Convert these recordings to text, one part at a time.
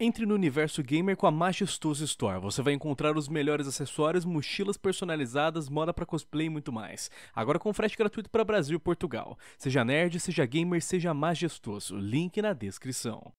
Entre no universo gamer com a Majestoso Store. Você vai encontrar os melhores acessórios, mochilas personalizadas, moda para cosplay e muito mais. Agora com frete gratuito para Brasil e Portugal. Seja nerd, seja gamer, seja majestoso. Link na descrição.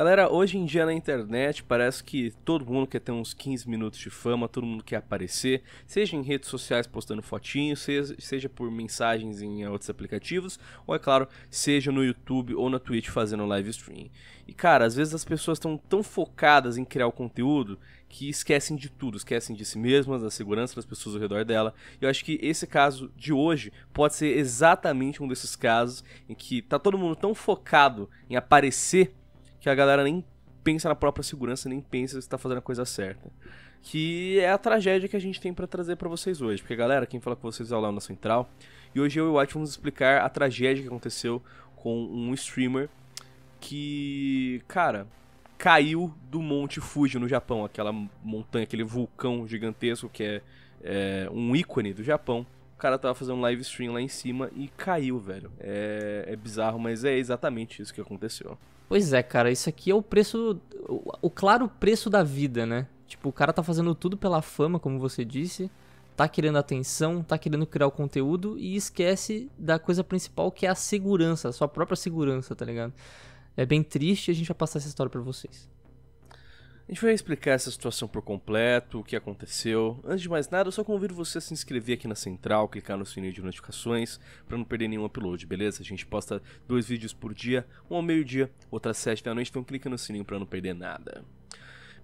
Galera, hoje em dia na internet parece que todo mundo quer ter uns 15 minutos de fama, todo mundo quer aparecer, seja em redes sociais postando fotinhos, seja, seja por mensagens em outros aplicativos, ou é claro, seja no YouTube ou na Twitch fazendo live stream. E cara, às vezes as pessoas estão tão focadas em criar o conteúdo que esquecem de tudo, esquecem de si mesmas, da segurança das pessoas ao redor dela. E eu acho que esse caso de hoje pode ser exatamente um desses casos em que tá todo mundo tão focado em aparecer que a galera nem pensa na própria segurança, nem pensa se está fazendo a coisa certa. Que é a tragédia que a gente tem para trazer para vocês hoje. Porque, galera, quem fala com vocês é o Léo na Central. E hoje eu e o White vamos explicar a tragédia que aconteceu com um streamer que, cara, caiu do Monte Fuji no Japão, aquela montanha, aquele vulcão gigantesco que é, é um ícone do Japão. O cara tava fazendo um live stream lá em cima e caiu, velho. É, é bizarro, mas é exatamente isso que aconteceu. Pois é, cara, isso aqui é o preço. O, o claro preço da vida, né? Tipo, o cara tá fazendo tudo pela fama, como você disse. Tá querendo atenção, tá querendo criar o conteúdo e esquece da coisa principal que é a segurança, a sua própria segurança, tá ligado? É bem triste, a gente vai passar essa história para vocês. A gente vai explicar essa situação por completo, o que aconteceu. Antes de mais nada, eu só convido você a se inscrever aqui na Central, clicar no sininho de notificações para não perder nenhum upload, beleza? A gente posta dois vídeos por dia, um ao meio-dia, outro às sete da noite, então clica no sininho para não perder nada.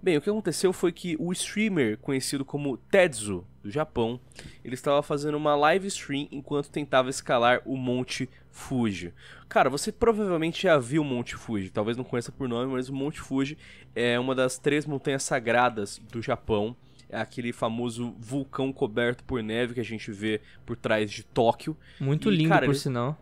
Bem, o que aconteceu foi que o streamer, conhecido como Tetsu, do Japão, ele estava fazendo uma live stream enquanto tentava escalar o Monte Fuji. Cara, você provavelmente já viu o Monte Fuji, talvez não conheça por nome, mas o Monte Fuji é uma das três montanhas sagradas do Japão. É aquele famoso vulcão coberto por neve que a gente vê por trás de Tóquio. Muito e, lindo, cara, por ele... sinal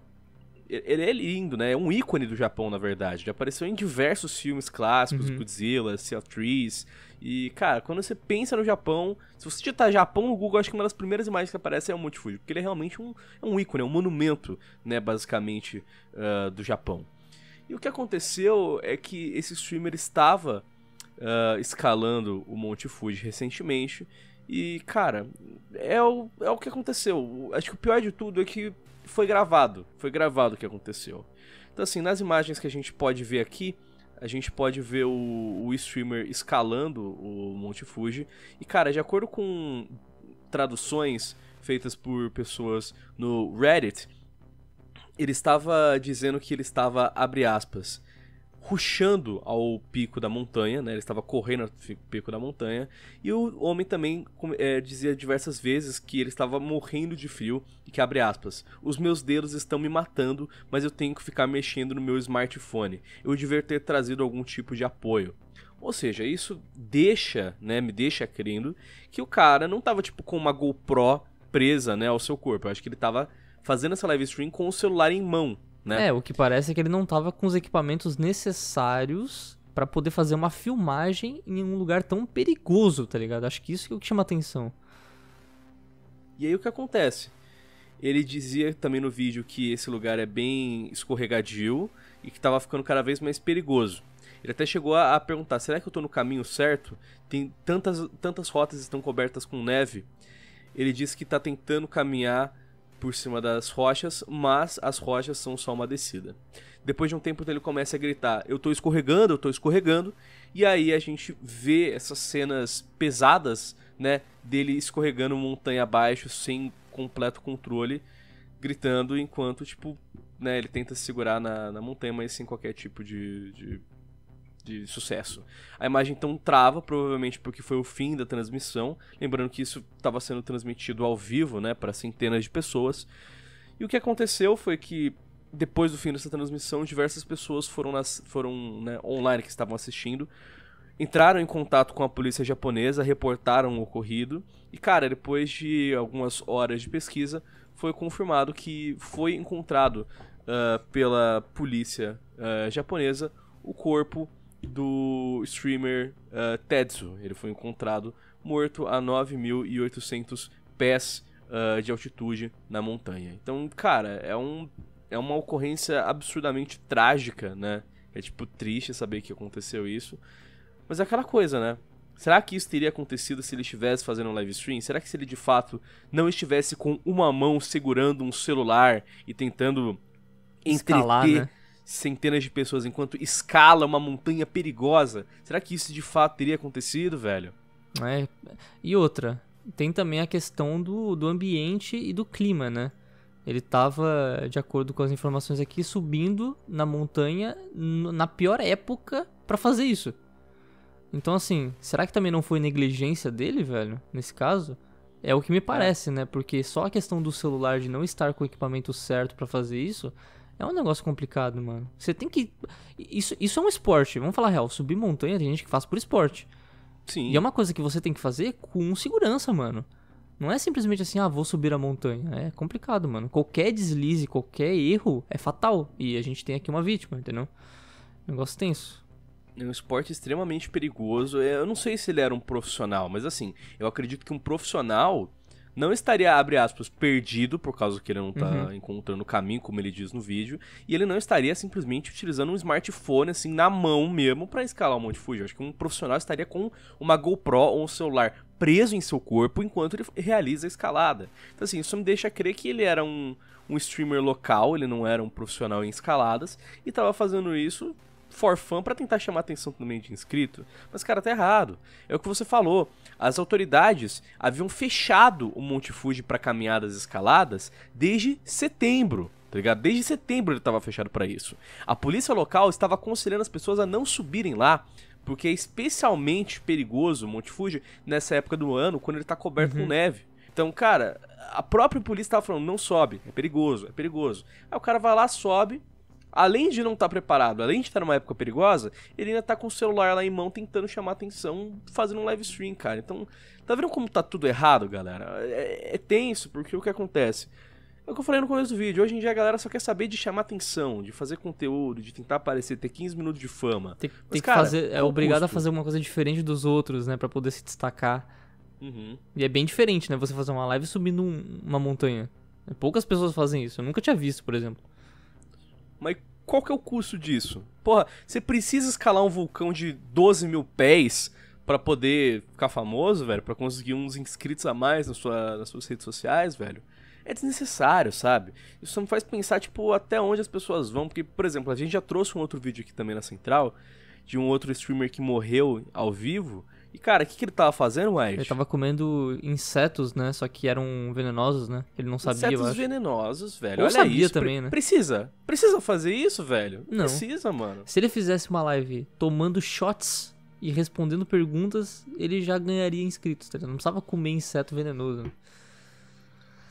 ele é lindo, né? É um ícone do Japão, na verdade. Já apareceu em diversos filmes clássicos, uhum. Godzilla, Sea Trees. E, cara, quando você pensa no Japão, se você digitar Japão no Google, acho que uma das primeiras imagens que aparece é o Monte Fuji, porque ele é realmente um, é um ícone, é um monumento, né, basicamente, uh, do Japão. E o que aconteceu é que esse streamer estava uh, escalando o Monte Fuji recentemente e, cara, é o, é o que aconteceu. Acho que o pior de tudo é que foi gravado. Foi gravado o que aconteceu. Então, assim, nas imagens que a gente pode ver aqui, a gente pode ver o, o streamer escalando o Monte Fuji. E, cara, de acordo com traduções feitas por pessoas no Reddit, ele estava dizendo que ele estava, abre aspas, ruxando ao pico da montanha, né? Ele estava correndo ao pico da montanha. E o homem também é, dizia diversas vezes que ele estava morrendo de frio e que, abre aspas, os meus dedos estão me matando, mas eu tenho que ficar mexendo no meu smartphone. Eu devia ter trazido algum tipo de apoio. Ou seja, isso deixa, né, me deixa crendo que o cara não estava tipo, com uma GoPro presa, né, ao seu corpo. Eu acho que ele estava fazendo essa live stream com o celular em mão, né? É, o que parece é que ele não tava com os equipamentos necessários para poder fazer uma filmagem em um lugar tão perigoso, tá ligado? Acho que isso que é o que chama atenção. E aí o que acontece? Ele dizia também no vídeo que esse lugar é bem escorregadio e que estava ficando cada vez mais perigoso. Ele até chegou a, a perguntar: será que eu estou no caminho certo? Tem tantas, tantas rotas estão cobertas com neve. Ele disse que está tentando caminhar por cima das rochas, mas as rochas são só uma descida. Depois de um tempo ele começa a gritar: "Eu tô escorregando, eu tô escorregando". E aí a gente vê essas cenas pesadas, né, dele escorregando montanha abaixo sem completo controle, gritando enquanto tipo, né, ele tenta se segurar na, na montanha, mas sem qualquer tipo de, de de sucesso. A imagem então trava, provavelmente porque foi o fim da transmissão. Lembrando que isso estava sendo transmitido ao vivo, né, para centenas de pessoas. E o que aconteceu foi que depois do fim dessa transmissão, diversas pessoas foram, nas, foram né, online que estavam assistindo, entraram em contato com a polícia japonesa, reportaram o ocorrido. E cara, depois de algumas horas de pesquisa, foi confirmado que foi encontrado uh, pela polícia uh, japonesa o corpo do streamer uh, Tetsu. Ele foi encontrado morto a 9.800 pés uh, de altitude na montanha. Então, cara, é, um, é uma ocorrência absurdamente trágica, né? É tipo triste saber que aconteceu isso. Mas é aquela coisa, né? Será que isso teria acontecido se ele estivesse fazendo um live stream? Será que se ele de fato não estivesse com uma mão segurando um celular e tentando Escalar, né? centenas de pessoas enquanto escala uma montanha perigosa. Será que isso de fato teria acontecido, velho? É. E outra, tem também a questão do, do ambiente e do clima, né? Ele estava, de acordo com as informações aqui, subindo na montanha na pior época para fazer isso. Então, assim, será que também não foi negligência dele, velho? Nesse caso? É o que me é. parece, né? Porque só a questão do celular de não estar com o equipamento certo para fazer isso é um negócio complicado, mano. Você tem que. Isso, isso é um esporte. Vamos falar real. Subir montanha tem gente que faz por esporte. Sim. E é uma coisa que você tem que fazer com segurança, mano. Não é simplesmente assim, ah, vou subir a montanha. É complicado, mano. Qualquer deslize, qualquer erro é fatal. E a gente tem aqui uma vítima, entendeu? Negócio tenso. É um esporte extremamente perigoso. É, eu não sei se ele era um profissional, mas assim, eu acredito que um profissional não estaria, abre aspas, perdido, por causa que ele não tá uhum. encontrando o caminho, como ele diz no vídeo, e ele não estaria simplesmente utilizando um smartphone, assim, na mão mesmo, para escalar o Monte Fuji. acho que um profissional estaria com uma GoPro ou um celular preso em seu corpo enquanto ele realiza a escalada. Então, assim, isso me deixa crer que ele era um, um streamer local, ele não era um profissional em escaladas, e estava fazendo isso for fun para tentar chamar a atenção também de inscrito. Mas, cara, tá errado. É o que você falou. As autoridades haviam fechado o Monte Fuji para caminhadas escaladas desde setembro. Tá desde setembro ele estava fechado para isso. A polícia local estava aconselhando as pessoas a não subirem lá, porque é especialmente perigoso o Monte Fuji nessa época do ano, quando ele está coberto uhum. com neve. Então, cara, a própria polícia estava falando, não sobe, é perigoso, é perigoso. Aí o cara vai lá, sobe, além de não estar tá preparado, além de estar tá numa época perigosa, ele ainda tá com o celular lá em mão tentando chamar atenção, fazendo um live stream, cara. Então, tá vendo como tá tudo errado, galera? É, é tenso, porque o que acontece? É o que eu falei no começo do vídeo. Hoje em dia a galera só quer saber de chamar atenção, de fazer conteúdo, de tentar aparecer, ter 15 minutos de fama. Tem, Mas, tem cara, que fazer, é obrigado custo. a fazer uma coisa diferente dos outros, né? para poder se destacar. Uhum. E é bem diferente, né? Você fazer uma live subindo um, uma montanha. Poucas pessoas fazem isso. Eu nunca tinha visto, por exemplo. Mas qual que é o custo disso? Porra, você precisa escalar um vulcão de 12 mil pés para poder ficar famoso, velho? para conseguir uns inscritos a mais na sua, nas suas redes sociais, velho? É desnecessário, sabe? Isso me faz pensar, tipo, até onde as pessoas vão. Porque, por exemplo, a gente já trouxe um outro vídeo aqui também na Central, de um outro streamer que morreu ao vivo. E, cara, o que, que ele tava fazendo, Wyatt? Ele tava comendo insetos, né? Só que eram venenosos, né? Ele não sabia, Insetos venenosos, velho. Ou Olha sabia isso. também, né? Precisa. Precisa fazer isso, velho? Não. Precisa, mano. Se ele fizesse uma live tomando shots e respondendo perguntas, ele já ganharia inscritos, tá ligado? Não precisava comer inseto venenoso, né?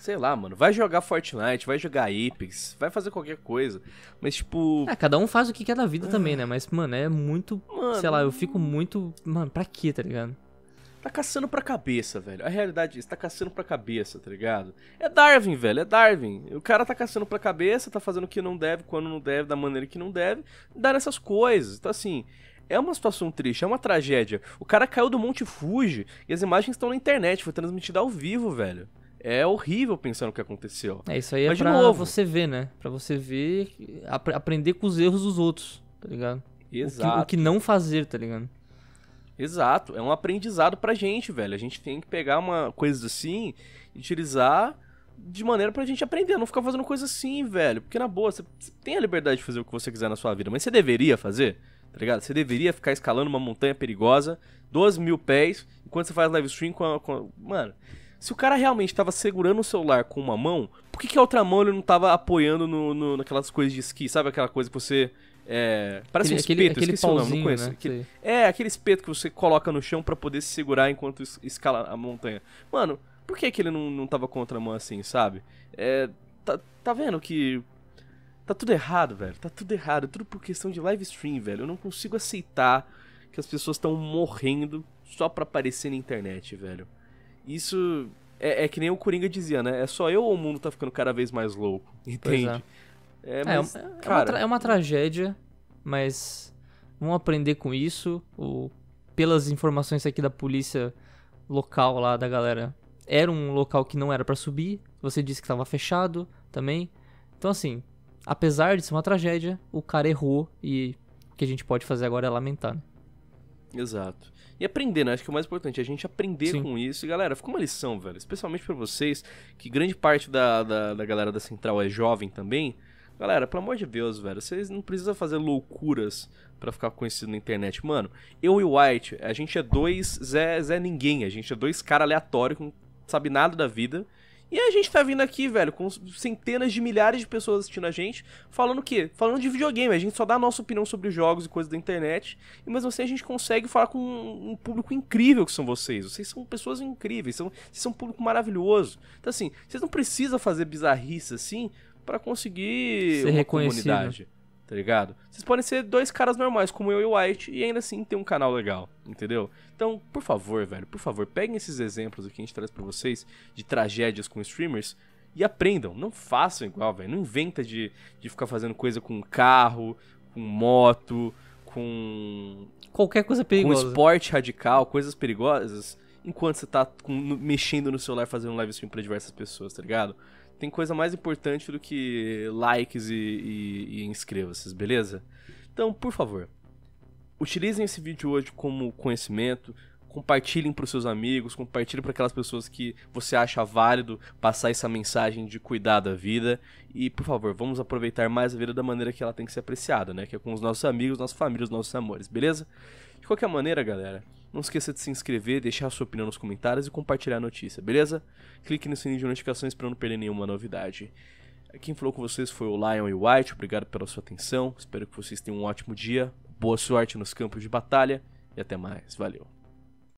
Sei lá, mano. Vai jogar Fortnite, vai jogar Apex, vai fazer qualquer coisa. Mas, tipo. É, cada um faz o que quer da vida é. também, né? Mas, mano, é muito. Mano, sei lá, eu fico muito. Mano, pra quê, tá ligado? Tá caçando pra cabeça, velho. A realidade é isso, tá caçando pra cabeça, tá ligado? É Darwin, velho, é Darwin. O cara tá caçando pra cabeça, tá fazendo o que não deve, quando não deve, da maneira que não deve, dar essas coisas. Então, assim, é uma situação triste, é uma tragédia. O cara caiu do Monte Fuji e as imagens estão na internet, foi transmitida ao vivo, velho. É horrível pensar no que aconteceu. É, isso aí é Mas é pra novo. você ver, né? Pra você ver, ap aprender com os erros dos outros, tá ligado? Exato. O que, o que, não fazer, tá ligado? Exato. É um aprendizado pra gente, velho. A gente tem que pegar uma coisa assim e utilizar de maneira pra gente aprender. Não ficar fazendo coisa assim, velho. Porque, na boa, você tem a liberdade de fazer o que você quiser na sua vida, mas você deveria fazer, tá ligado? Você deveria ficar escalando uma montanha perigosa, 12 mil pés, enquanto você faz live stream com a. Com a... Mano. Se o cara realmente estava segurando o celular com uma mão, por que, que a outra mão ele não estava apoiando no, no, naquelas coisas de esqui? Sabe aquela coisa que você é, parece aquele, um espeto, aquele, aquele pauzinho, nome, Né? Aquele, é, aquele espeto que você coloca no chão para poder se segurar enquanto escala a montanha. Mano, por que, que ele não, não tava contra a mão assim, sabe? É, tá, tá vendo que. Tá tudo errado, velho. Tá tudo errado. Tudo por questão de live stream, velho. Eu não consigo aceitar que as pessoas estão morrendo só pra aparecer na internet, velho. Isso é, é, que nem o Coringa dizia, né? É só eu ou o mundo tá ficando cada vez mais louco? Entende? É. É, é mas, é uma, cara... é, uma tragédia, mas vamos aprender com isso. O, pelas informações aqui da polícia local lá da galera, era um local que não era para subir. Você disse que estava fechado também. Então assim, apesar de ser uma tragédia, o cara errou e o que a gente pode fazer agora é lamentar. Né? Exato. E aprender, né? Acho que é o mais importante é a gente aprender Sim. com isso. E, galera, fica uma lição, velho. Especialmente para vocês, que grande parte da, da, da, galera da Central é jovem também. Galera, pelo amor de Deus, velho, vocês não precisam fazer loucuras para ficar conhecido na internet. Mano, eu e o White, a gente é dois Zé, Zé Ninguém. A gente é dois cara aleatório que não sabe nada da vida. E a gente tá vindo aqui, velho, com centenas de milhares de pessoas assistindo a gente, falando o quê? Falando de videogame. A gente só dá a nossa opinião sobre jogos e coisas da internet, e mesmo assim a gente consegue falar com um público incrível que são vocês. Vocês são pessoas incríveis, são, vocês são um público maravilhoso. Então, assim, vocês não precisam fazer bizarrice assim para conseguir Ser uma comunidade tá ligado? Vocês podem ser dois caras normais, como eu e o White, e ainda assim ter um canal legal, entendeu? Então, por favor, velho, por favor, peguem esses exemplos aqui que a gente traz pra vocês de tragédias com streamers e aprendam. Não façam igual, velho. Não inventa de, de ficar fazendo coisa com carro, com moto, com. Qualquer coisa perigosa. Com esporte radical, coisas perigosas, enquanto você tá com, mexendo no celular fazendo um live stream pra diversas pessoas, tá ligado? tem coisa mais importante do que likes e, e, e inscreva-se, beleza? Então, por favor, utilizem esse vídeo hoje como conhecimento, compartilhem para os seus amigos, compartilhem para aquelas pessoas que você acha válido passar essa mensagem de cuidar da vida. E, por favor, vamos aproveitar mais a vida da maneira que ela tem que ser apreciada, né? Que é com os nossos amigos, nossas famílias, os nossos amores, beleza? De qualquer maneira, galera, não esqueça de se inscrever, deixar sua opinião nos comentários e compartilhar a notícia, beleza? Clique no sininho de notificações para não perder nenhuma novidade. Quem falou com vocês foi o Lion e o White, obrigado pela sua atenção. Espero que vocês tenham um ótimo dia, boa sorte nos campos de batalha e até mais. Valeu.